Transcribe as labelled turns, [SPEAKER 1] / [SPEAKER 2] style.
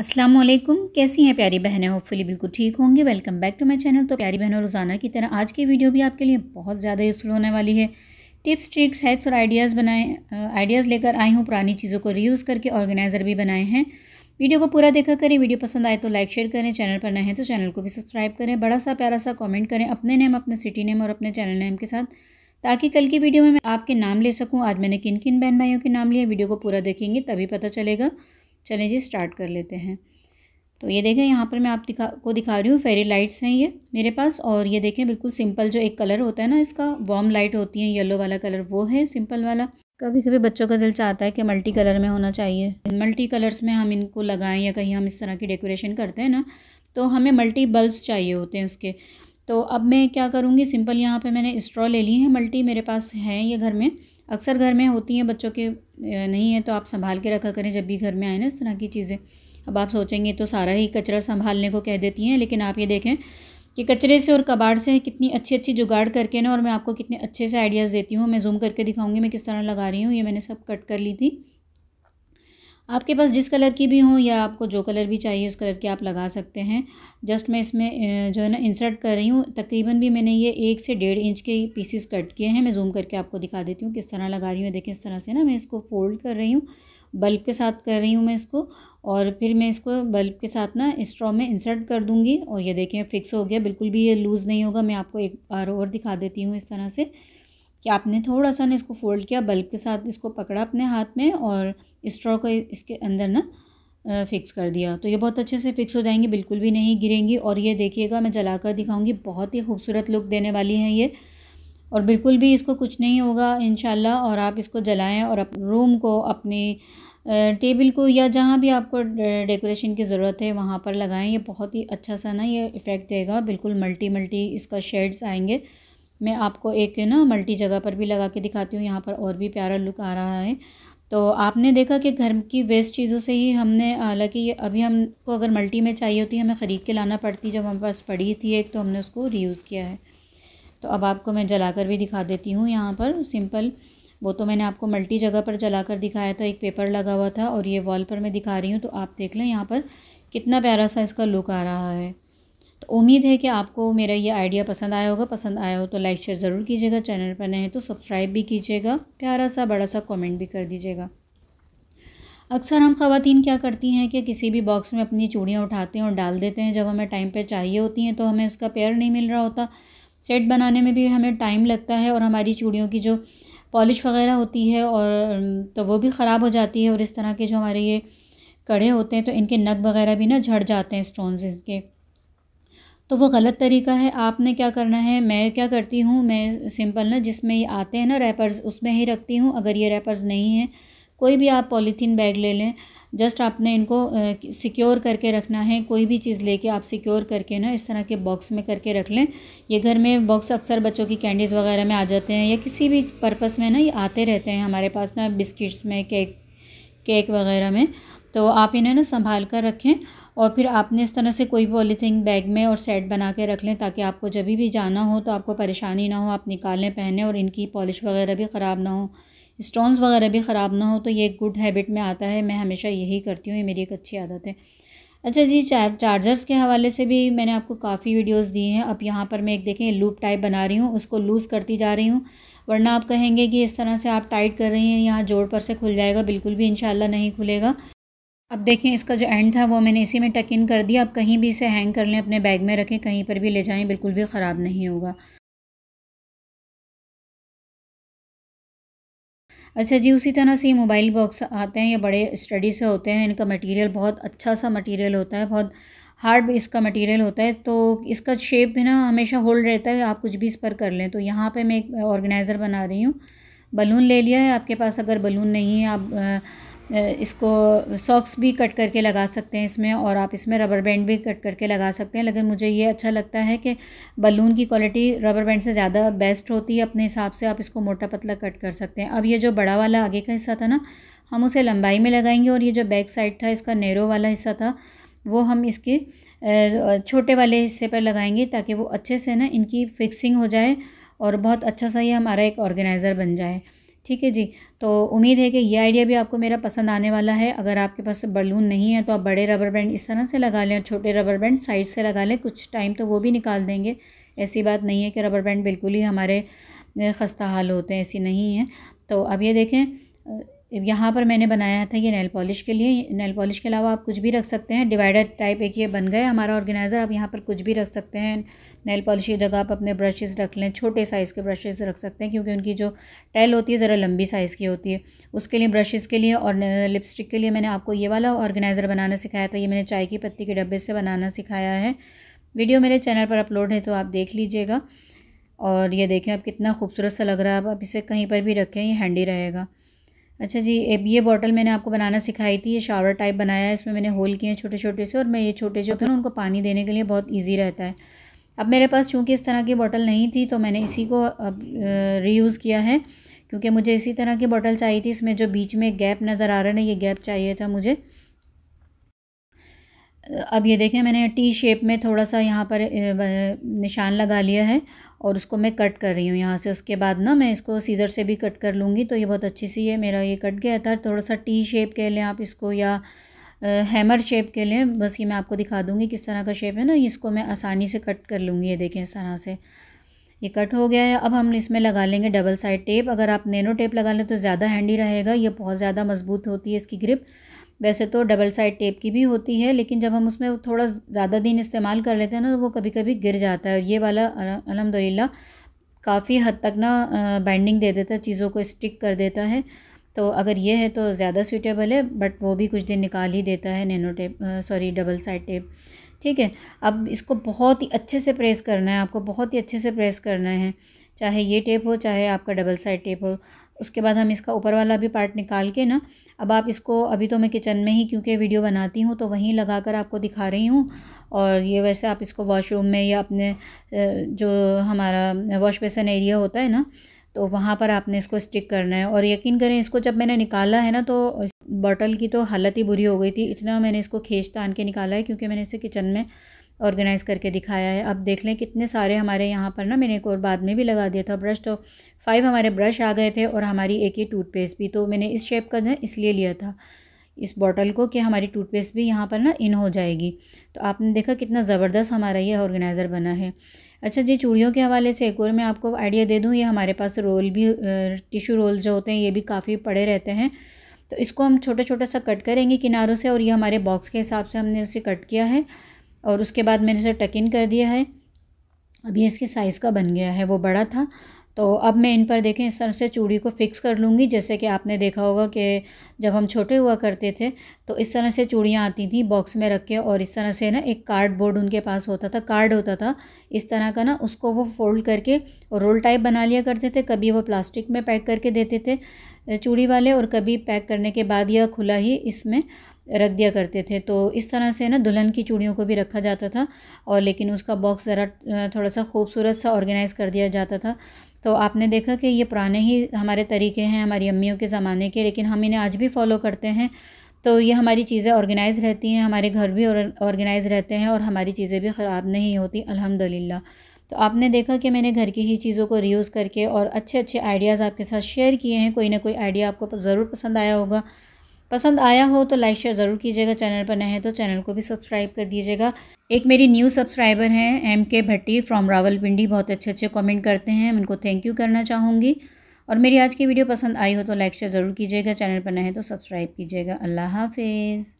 [SPEAKER 1] अस्सलाम वालेकुम कैसी हैं प्यारी बहनें होपफुली बिल्कुल ठीक होंगी welcome back to my channel तो प्यारी बहनों रोज़ाना की तरह आज की वीडियो भी आपके लिए बहुत ज़्यादा यूज़फुल होने वाली है टिप्स ट्रिक्स हैक्स और आइडियाज़ बनाए आइडियाज़ लेकर आई हूँ पुरानी चीज़ों को रीयूज़ करके ऑर्गेनाइज़र भी बनाए हैं वीडियो को पूरा देखा करें वीडियो पसंद आए तो लाइक शेयर करें चैनल पर नए हैं तो चैनल को भी सब्सक्राइब करें बड़ा सा प्यारा सा कॉमेंट करें अपने नेम अपने सिटी नेम और अपने चैनल नेम के साथ ताकि कल की वीडियो में मैं आपके नाम ले सकूँ आज मैंने किन किन बहन भाइयों के नाम लिए वीडियो को पूरा देखेंगे तभी पता चलेगा चलें जी स्टार्ट कर लेते हैं तो ये देखें यहाँ पर मैं आप दिखा को दिखा रही हूँ फेरी लाइट्स हैं ये मेरे पास और ये देखें बिल्कुल सिंपल जो एक कलर होता है ना इसका वार्म लाइट होती है येलो वाला कलर वो है सिंपल वाला कभी कभी बच्चों का दिल चाहता है कि मल्टी कलर में होना चाहिए मल्टी कलर्स में हम इनको लगाएं या कहीं हम इस तरह की डेकोरेशन करते हैं ना तो हमें मल्टी बल्ब चाहिए होते हैं उसके तो अब मैं क्या करूँगी सिंपल यहाँ पर मैंने स्ट्रॉ ले ली है मल्टी मेरे पास है ये घर में अक्सर घर में होती हैं बच्चों के नहीं है तो आप संभाल के रखा करें जब भी घर में आए ना इस तरह की चीज़ें अब आप सोचेंगे तो सारा ही कचरा संभालने को कह देती हैं लेकिन आप ये देखें कि कचरे से और कबाड़ से कितनी अच्छी अच्छी जुगाड़ करके ना और मैं आपको कितने अच्छे से आइडियाज़ देती हूँ मैं जूम करके दिखाऊंगी मैं किस तरह लगा रही हूँ ये मैंने सब कट कर ली थी आपके पास जिस कलर की भी हो या आपको जो कलर भी चाहिए उस कलर की आप लगा सकते हैं जस्ट मैं इसमें जो है ना इंसर्ट कर रही हूँ तकरीबन भी मैंने ये एक से डेढ़ इंच के पीसेस कट किए हैं मैं जूम करके आपको दिखा देती हूँ किस तरह लगा रही हूँ देखें इस तरह से ना मैं इसको फोल्ड कर रही हूँ बल्ब के साथ कर रही हूँ मैं इसको और फिर मैं इसको बल्ब के साथ ना स्ट्रॉ में इंसर्ट कर दूँगी और ये देखें फिक्स हो गया बिल्कुल भी ये लूज़ नहीं होगा मैं आपको एक बार और दिखा देती हूँ इस तरह से कि आपने थोड़ा सा ना इसको फोल्ड किया बल्ब के साथ इसको पकड़ा अपने हाथ में और स्ट्रॉ को इसके अंदर ना फिक्स कर दिया तो ये बहुत अच्छे से फिक्स हो जाएंगी बिल्कुल भी नहीं गिरेंगी और ये देखिएगा मैं जला कर दिखाऊँगी बहुत ही खूबसूरत लुक देने वाली है ये और बिल्कुल भी इसको कुछ नहीं होगा इन और आप इसको जलाएँ और अप रूम को अपनी टेबल को या जहाँ भी आपको डेकोरेशन की ज़रूरत है वहाँ पर लगाएं ये बहुत ही अच्छा सा ना ये इफ़ेक्ट देगा बिल्कुल मल्टी मल्टी इसका शेड्स आएंगे मैं आपको एक ना मल्टी जगह पर भी लगा के दिखाती हूँ यहाँ पर और भी प्यारा लुक आ रहा है तो आपने देखा कि घर की वेस्ट चीज़ों से ही हमने ये अभी हमको अगर मल्टी में चाहिए होती हमें ख़रीद के लाना पड़ती जब हमारे पास पड़ी थी एक तो हमने उसको रीयूज़ किया है तो अब आपको मैं जला कर भी दिखा देती हूँ यहाँ पर सिंपल वो तो मैंने आपको मल्टी जगह पर जला कर दिखाया था एक पेपर लगा हुआ था और ये वॉल पर मैं दिखा रही हूँ तो आप देख लें यहाँ पर कितना प्यारा सा इसका लुक आ रहा है उम्मीद है कि आपको मेरा ये आइडिया पसंद आया होगा पसंद आया हो तो लाइक शेयर ज़रूर कीजिएगा चैनल पर नए तो सब्सक्राइब भी कीजिएगा प्यारा सा बड़ा सा कमेंट भी कर दीजिएगा अक्सर हम खातन क्या करती हैं कि किसी भी बॉक्स में अपनी चूड़ियाँ उठाते हैं और डाल देते हैं जब हमें टाइम पर चाहिए होती हैं तो हमें उसका पेयर नहीं मिल रहा होता सेट बनाने में भी हमें टाइम लगता है और हमारी चूड़ियों की जो पॉलिश वगैरह होती है और तो वो भी ख़राब हो जाती है और इस तरह के जो हमारे ये कड़े होते हैं तो इनके नग वगैरह भी ना झड़ जाते हैं स्टोन्स इनके तो वो गलत तरीका है आपने क्या करना है मैं क्या करती हूँ मैं सिंपल ना जिसमें ये आते हैं ना रैपर्स उसमें ही रखती हूँ अगर ये रैपर्स नहीं हैं कोई भी आप पॉलीथीन बैग ले लें जस्ट आपने इनको सिक्योर करके रखना है कोई भी चीज़ लेके आप सिक्योर करके ना इस तरह के बॉक्स में करके रख लें ये घर में बॉक्स अक्सर बच्चों की कैंडीज़ वगैरह में आ जाते हैं या किसी भी पर्पस में ना ये आते रहते हैं हमारे पास ना बिस्किट्स में केक केक वगैरह में तो आप इन्हें ना संभाल कर रखें और फिर आपने इस तरह से कोई भी पॉलीथीन बैग में और सेट बना के रख लें ताकि आपको जब भी जाना हो तो आपको परेशानी ना हो आप निकालें पहने और इनकी पॉलिश वगैरह भी ख़राब ना हो स्टोन्स वगैरह भी ख़राब ना हो तो ये गुड हैबिट में आता है मैं हमेशा यही करती हूँ ये मेरी एक अच्छी आदत है अच्छा जी चार चार्जर्स के हवाले से भी मैंने आपको काफ़ी वीडियोस दी हैं अब यहाँ पर मैं एक देखें लूप टाइप बना रही हूँ उसको लूज़ करती जा रही हूँ वरना आप कहेंगे कि इस तरह से आप टाइट कर रही हैं यहाँ जोड़ पर से खुल जाएगा बिल्कुल भी इन नहीं खुलेगा अब देखें इसका जो एंड था वो मैंने इसी में टक इन कर दिया अब कहीं भी इसे हैंग कर लें अपने बैग में रखें कहीं पर भी ले जाएं बिल्कुल भी ख़राब नहीं होगा अच्छा जी उसी तरह से ये मोबाइल बॉक्स आते हैं ये बड़े स्टडी से होते हैं इनका मटेरियल बहुत अच्छा सा मटेरियल होता है बहुत हार्ड इसका मटेरियल होता है तो इसका शेप भी ना हमेशा होल्ड रहता है आप कुछ भी इस पर कर लें तो यहाँ पर मैं एक ऑर्गेनाइज़र बना रही हूँ बलून ले लिया है आपके पास अगर बलून नहीं है आप इसको सॉक्स भी कट करके लगा सकते हैं इसमें और आप इसमें रबर बैंड भी कट करके लगा सकते हैं लेकिन मुझे ये अच्छा लगता है कि बलून की क्वालिटी रबर बैंड से ज़्यादा बेस्ट होती है अपने हिसाब से आप इसको मोटा पतला कट कर सकते हैं अब ये जो बड़ा वाला आगे का हिस्सा था ना हम उसे लंबाई में लगाएंगे और ये जो बैक साइड था इसका नेरो वाला हिस्सा था वो हम इसके छोटे वाले हिस्से पर लगाएंगे ताकि वो अच्छे से ना इनकी फिक्सिंग हो जाए और बहुत अच्छा सा ये हमारा एक ऑर्गेनाइज़र बन जाए ठीक है जी तो उम्मीद है कि ये आइडिया भी आपको मेरा पसंद आने वाला है अगर आपके पास बलून नहीं है तो आप बड़े रबर बैंड इस तरह से लगा लें और छोटे रबर बैंड साइड से लगा लें कुछ टाइम तो वो भी निकाल देंगे ऐसी बात नहीं है कि रबर बैंड बिल्कुल ही हमारे खस्ता हाल होते हैं ऐसी नहीं है तो अब ये देखें यहाँ पर मैंने बनाया था ये नेल पॉलिश के लिए नेल पॉलिश के अलावा आप कुछ भी रख सकते हैं डिवाइडर टाइप एक ये बन गए हमारा ऑर्गेनाइज़र आप यहाँ पर कुछ भी रख सकते हैं नेल पॉलिश की जगह आप अपने ब्रशेस रख लें छोटे साइज़ के ब्रशेस रख सकते हैं क्योंकि उनकी जो टेल होती है ज़रा लंबी साइज़ की होती है उसके लिए ब्रशेज़ के लिए और लिपस्टिक के लिए मैंने आपको ये वाला ऑर्गेनाइज़र बनाना सिखाया था ये मैंने चाय की पत्ती के डब्बे से बनाना सिखाया है वीडियो मेरे चैनल पर अपलोड है तो आप देख लीजिएगा और ये देखें आप कितना खूबसूरत सा लग रहा है आप इसे कहीं पर भी रखें ये हैंडी रहेगा अच्छा जी अब ये बॉटल मैंने आपको बनाना सिखाई थी ये शावर टाइप बनाया है इसमें मैंने होल किए हैं छोटे छोटे से और मैं ये छोटे जो थे ना उनको पानी देने के लिए बहुत ईजी रहता है अब मेरे पास चूँकि इस तरह की बॉटल नहीं थी तो मैंने इसी को अब रीयूज़ किया है क्योंकि मुझे इसी तरह की बॉटल चाहिए थी इसमें जो बीच में गैप नज़र आ रहा है ना ये गैप चाहिए था मुझे अब ये देखें मैंने टी शेप में थोड़ा सा यहाँ पर निशान लगा लिया है और उसको मैं कट कर रही हूँ यहाँ से उसके बाद ना मैं इसको सीज़र से भी कट कर लूँगी तो ये बहुत अच्छी सी है मेरा ये कट गया था थोड़ा सा टी शेप कह लें आप इसको या हैमर शेप के लिए बस ये मैं आपको दिखा दूँगी किस तरह का शेप है ना इसको मैं आसानी से कट कर लूँगी ये देखें इस तरह से ये कट हो गया है अब हम इसमें लगा लेंगे डबल साइड टेप अगर आप नैनो टेप लगा लें तो ज़्यादा हैंडी रहेगा ये बहुत ज़्यादा मजबूत होती है इसकी ग्रिप वैसे तो डबल साइड टेप की भी होती है लेकिन जब हम उसमें थोड़ा ज़्यादा दिन इस्तेमाल कर लेते हैं ना तो वो कभी कभी गिर जाता है और ये वाला अलहमदिल्ला काफ़ी हद तक ना बाइंडिंग दे देता है चीज़ों को स्टिक कर देता है तो अगर ये है तो ज़्यादा सूटेबल है बट वो भी कुछ दिन निकाल ही देता है nano tape sorry double side tape ठीक है अब इसको बहुत ही अच्छे से प्रेस करना है आपको बहुत ही अच्छे से प्रेस करना है चाहे ये टेप हो चाहे आपका डबल साइड टेप हो उसके बाद हम इसका ऊपर वाला भी पार्ट निकाल के ना अब आप इसको अभी तो मैं किचन में ही क्योंकि वीडियो बनाती हूँ तो वहीं लगा कर आपको दिखा रही हूँ और ये वैसे आप इसको वॉशरूम में या अपने जो हमारा वॉश बेसन एरिया होता है ना तो वहाँ पर आपने इसको स्टिक करना है और यकीन करें इसको जब मैंने निकाला है ना तो बॉटल की तो हालत ही बुरी हो गई थी इतना मैंने इसको खींच तान के निकाला है क्योंकि मैंने इसे किचन में ऑर्गेनाइज़ करके दिखाया है अब देख लें कितने सारे हमारे यहाँ पर ना मैंने एक और बाद में भी लगा दिया था ब्रश तो फाइव हमारे ब्रश आ गए थे और हमारी एक ही टूथपेस्ट भी तो मैंने इस शेप का ना इसलिए लिया था इस बॉटल को कि हमारी टूथपेस्ट भी यहाँ पर ना इन हो जाएगी तो आपने देखा कितना ज़बरदस्त हमारा ये ऑर्गेनाइज़र बना है अच्छा जी चूड़ियों के हवाले से एक और मैं आपको आइडिया दे दूँ ये हमारे पास रोल भी टिशू रोल जो होते हैं ये भी काफ़ी पड़े रहते हैं तो इसको हम छोटा छोटा सा कट करेंगे किनारों से और ये हमारे बॉक्स के हिसाब से हमने उसे कट किया है और उसके बाद मैंने इसे टक इन कर दिया है अभी इसके साइज़ का बन गया है वो बड़ा था तो अब मैं इन पर देखें इस तरह से चूड़ी को फ़िक्स कर लूँगी जैसे कि आपने देखा होगा कि जब हम छोटे हुआ करते थे तो इस तरह से चूड़ियाँ आती थी बॉक्स में रख के और इस तरह से ना एक कार्ड बोर्ड उनके पास होता था कार्ड होता था इस तरह का ना उसको वो फोल्ड करके और रोल टाइप बना लिया करते थे कभी वो प्लास्टिक में पैक करके देते थे चूड़ी वाले और कभी पैक करने के बाद यह खुला ही इसमें रख दिया करते थे तो इस तरह से ना दुल्हन की चूड़ियों को भी रखा जाता था और लेकिन उसका बॉक्स ज़रा थोड़ा सा खूबसूरत सा ऑर्गेनाइज़ कर दिया जाता था तो आपने देखा कि ये पुराने ही हमारे तरीके हैं हमारी अम्मियों के ज़माने के लेकिन हम इन्हें आज भी फॉलो करते हैं तो ये हमारी चीज़ें ऑर्गेनाइज़ रहती हैं हमारे घर भी ऑर्गेनाइज़ रहते हैं और हमारी चीज़ें भी ख़राब नहीं होती अलहमदिल्ला तो आपने देखा कि मैंने घर की ही चीज़ों को रीयूज़ करके और अच्छे अच्छे आइडियाज़ आपके साथ शेयर किए हैं कोई ना कोई आइडिया आपको ज़रूर पसंद आया होगा पसंद आया हो तो लाइक शेयर ज़रूर कीजिएगा चैनल पर नए हैं तो चैनल को भी सब्सक्राइब कर दीजिएगा एक मेरी न्यू सब्सक्राइबर हैं एम के भट्टी फ्रॉम रावलपिंडी बहुत अच्छे अच्छे कमेंट करते हैं उनको थैंक यू करना चाहूँगी और मेरी आज की वीडियो पसंद आई हो तो लाइक शेयर ज़रूर कीजिएगा चैनल पर नए हैं तो सब्सक्राइब कीजिएगा अल्लाह हाफिज़